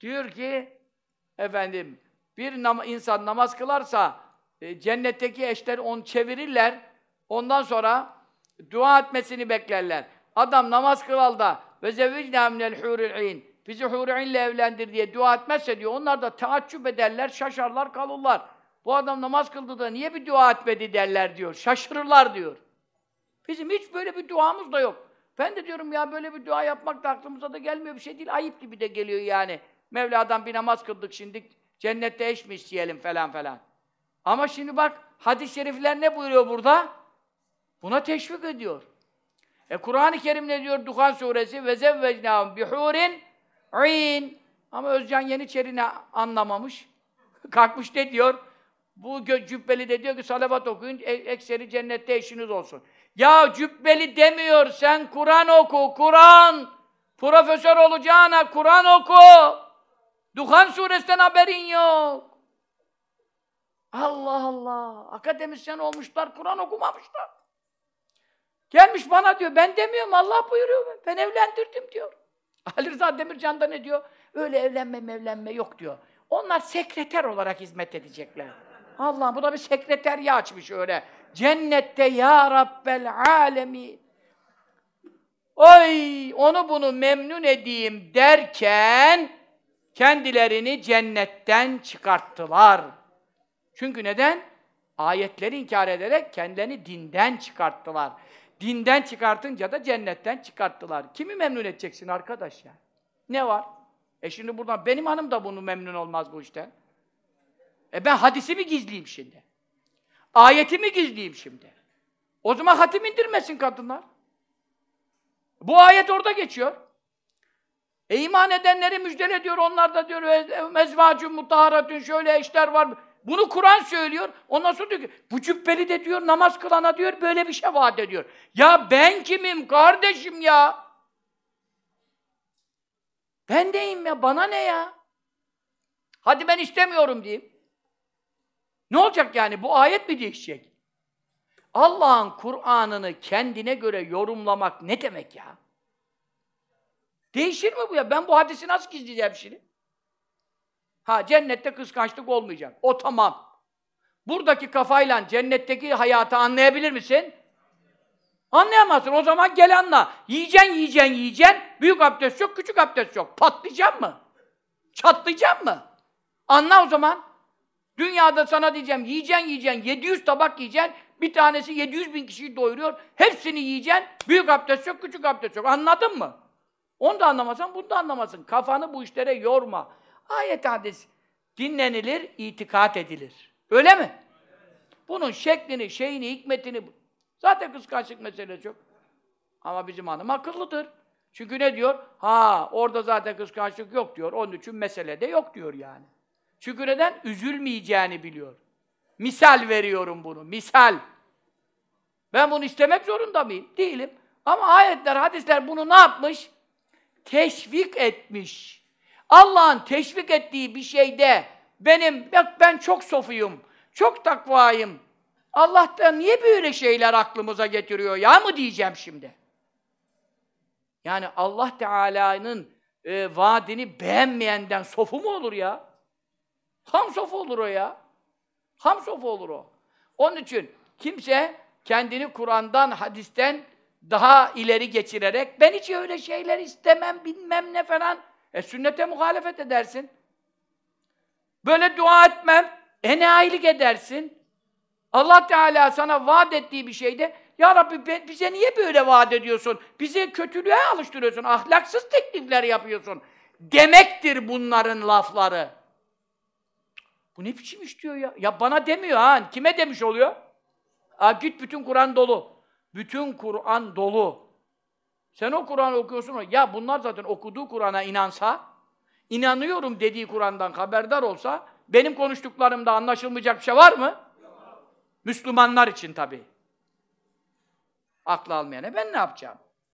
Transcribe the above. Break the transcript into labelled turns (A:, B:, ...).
A: Diyor ki efendim bir nam insan namaz kılarsa e, cennetteki eşler onu çevirirler. Ondan sonra dua etmesini beklerler. Adam namaz kılar da ve zevvicna minel huril bizi huri'inle evlendir diye dua etmezse diyor onlar da taaccüp ederler, şaşarlar, kalırlar. Bu adam namaz kıldı da niye bir dua etmedi derler diyor. Şaşırırlar diyor. Bizim hiç böyle bir duamız da yok. Ben de diyorum ya böyle bir dua yapmak da aklımıza da gelmiyor bir şey değil. Ayıp gibi de geliyor yani. Mevla'dan bir namaz kıldık şimdi cennette eş mi isteyelim falan falan. Ama şimdi bak hadis-i şerifler ne buyuruyor burada? Buna teşvik ediyor. E Kur'an-ı Kerim ne diyor? Duhan suresi ve zevvecnâhum bihurin in. Ama Özcan Yeniçeri'ni anlamamış. Kalkmış ne diyor? Bu cübbeli de diyor ki salavat okuyun, e, ekseri cennette eşiniz olsun. Ya cübbeli demiyor, sen Kur'an oku, Kur'an! Profesör olacağına Kur'an oku! Duhan suresinden haberin yok. Allah Allah. Akademisyen olmuşlar, Kur'an okumamışlar. Gelmiş bana diyor, ben demiyorum, Allah buyuruyor. Ben, ben evlendirdim diyor. Ali Rıza Demircan da ne diyor? Öyle evlenme evlenme yok diyor. Onlar sekreter olarak hizmet edecekler. Allah bu da bir sekreterya açmış öyle. Cennette ya Rabbel alemi. Oy onu bunu memnun edeyim derken kendilerini cennetten çıkarttılar. Çünkü neden? Ayetleri inkar ederek kendilerini dinden çıkarttılar. Dinden çıkartınca da cennetten çıkarttılar. Kimi memnun edeceksin arkadaş ya? Ne var? E şimdi buradan benim hanım da bunu memnun olmaz bu işten. E ben hadisi mi gizleyeyim şimdi? Ayeti mi gizleyeyim şimdi? O zaman hatim indirmesin kadınlar. Bu ayet orada geçiyor. E iman edenleri müjdele diyor, onlar da diyor e, mezvacun mutaharatun şöyle işler var. Bunu Kur'an söylüyor. Ondan sonra diyor ki bu cübbeli de diyor namaz kılana diyor böyle bir şey vaat ediyor. Ya ben kimim kardeşim ya? Ben deyim ya bana ne ya? Hadi ben istemiyorum diyeyim. Ne olacak yani? Bu ayet mi değişecek? Allah'ın Kur'an'ını kendine göre yorumlamak ne demek ya? Değişir mi bu ya? Ben bu hadisi nasıl gizleyeceğim şimdi? Ha cennette kıskançlık olmayacak. O tamam. Buradaki kafayla cennetteki hayatı anlayabilir misin? Anlayamazsın. O zaman gel anla. Yiyeceksin, yiyeceksin, yiyeceksin. Büyük abdest çok, küçük abdest çok. Patlayacak mı? Çatlayacak mı? Anla o zaman. Dünyada sana diyeceğim yiyeceksin, yiyeceksin. 700 tabak yiyeceksin. Bir tanesi 700 bin kişiyi doyuruyor. Hepsini yiyeceksin. Büyük abdest çok, küçük abdest çok. Anladın mı? Onu da anlamazsan bunu da anlamazsın. Kafanı bu işlere yorma. Ayet hadis dinlenilir, itikat edilir. Öyle mi? Bunun şeklini, şeyini, hikmetini zaten kıskançlık meselesi yok. Ama bizim hanım akıllıdır. Çünkü ne diyor? Ha orada zaten kıskançlık yok diyor. Onun için mesele de yok diyor yani. Çünkü neden? Üzülmeyeceğini biliyor. Misal veriyorum bunu. Misal. Ben bunu istemek zorunda mıyım? Değilim. Ama ayetler, hadisler bunu ne yapmış? teşvik etmiş. Allah'ın teşvik ettiği bir şeyde benim, bak ben çok sofuyum, çok takvayım. Allah da niye böyle şeyler aklımıza getiriyor ya mı diyeceğim şimdi. Yani Allah Teala'nın e, vaadini beğenmeyenden sofu mu olur ya? Ham sofu olur o ya. Ham sofu olur o. Onun için kimse kendini Kur'an'dan, hadisten daha ileri geçirerek ben hiç öyle şeyler istemem bilmem ne falan. E sünnete muhalefet edersin. Böyle dua etmem. Enayilik edersin. Allah Teala sana vaat ettiği bir şeyde ya Rabbi ben, bize niye böyle vaat ediyorsun? bize kötülüğe alıştırıyorsun. Ahlaksız teklifler yapıyorsun. Demektir bunların lafları. Bu ne biçim iş diyor ya? Ya bana demiyor ha. Kime demiş oluyor? Ha, git bütün Kur'an dolu. Bütün Kur'an dolu. Sen o Kur'an okuyorsun. o- Ya bunlar zaten okuduğu Kur'an'a inansa, inanıyorum dediği Kur'an'dan haberdar olsa, benim konuştuklarımda anlaşılmayacak bir şey var mı? Müslümanlar için tabii. Aklı almayana e ben ne yapacağım?